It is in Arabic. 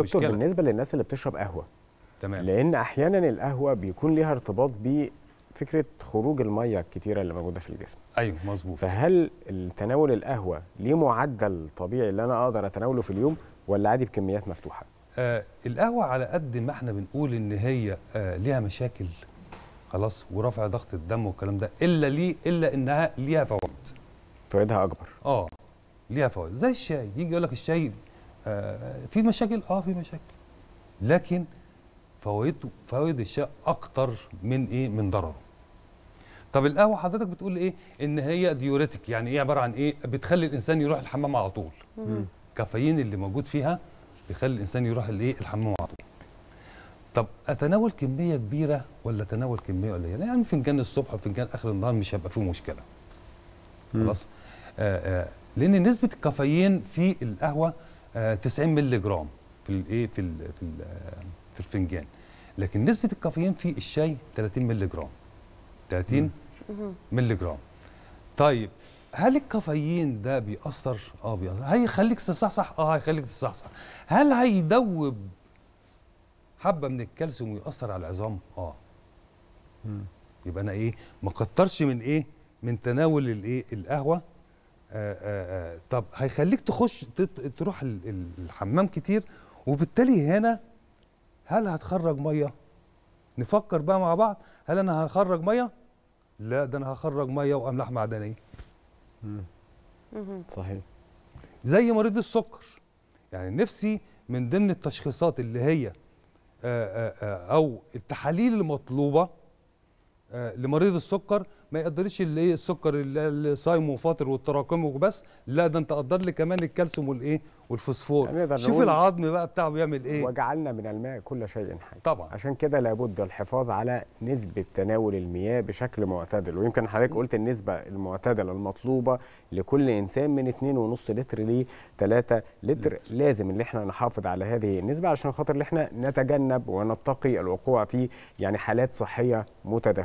دكتور مشكلة. بالنسبه للناس اللي بتشرب قهوه تمام لان احيانا القهوه بيكون ليها ارتباط بفكره خروج الميه الكتيره اللي موجوده في الجسم ايوه مظبوط فهل تناول القهوه ليه معدل طبيعي اللي انا اقدر اتناوله في اليوم ولا عادي بكميات مفتوحه آه القهوه على قد ما احنا بنقول ان هي آه ليها مشاكل خلاص ورفع ضغط الدم والكلام ده الا ليه الا انها ليها فوائد فوائدها اكبر اه ليها فوائد زي الشاي يجي يقول لك الشاي آه، في مشاكل اه في مشاكل لكن فوائده فوائد الشيء اكتر من ايه من ضرره طب القهوه حضرتك بتقول ايه ان هي ديوريتك يعني ايه عباره عن ايه بتخلي الانسان يروح الحمام على طول الكافيين اللي موجود فيها بيخلي الانسان يروح الايه الحمام على طول طب اتناول كميه كبيره ولا اتناول كميه قليله يعني فنجان الصبح وفنجان اخر النهار مش هيبقى فيه مشكله خلاص آآ آه، آآ آه، لان نسبه الكافيين في القهوه 90 آه، مللي جرام في الايه في الـ في, الـ آه، في الفنجان لكن نسبه الكافيين في الشاي 30 مللي جرام 30 مللي جرام طيب هل الكافيين ده بيأثر؟ اه بيأثر هيخليك تصحصح؟ اه هيخليك تصحصح هل هيدوب حبه من الكالسيوم ويأثر على العظام؟ اه يبقى انا ايه ما كترش من ايه من تناول الايه القهوه آه، آه، آه. طب هيخليك تخش تروح الحمام كتير وبالتالي هنا هل هتخرج ميه نفكر بقى مع بعض هل انا هخرج ميه لا ده انا هخرج ميه واملاح معدنيه صحيح زي مريض السكر يعني نفسي من ضمن التشخيصات اللي هي او التحاليل المطلوبه آه، لمريض السكر ما يقدرش الايه السكر اللي صايم وفاطر والتراكمي وبس لا ده انت قدر لي كمان الكالسيوم والايه والفوسفور شوف العظم بقى بتاعه بيعمل ايه وجعلنا من الماء كل شيء حي طبعا عشان كده لابد الحفاظ على نسبه تناول المياه بشكل معتدل ويمكن حضرتك قلت النسبه المعتدله المطلوبه لكل انسان من 2.5 لتر ل 3 لتر لازم ان احنا نحافظ على هذه النسبه عشان خاطر ان احنا نتجنب ونتقي الوقوع في يعني حالات صحيه متدهوره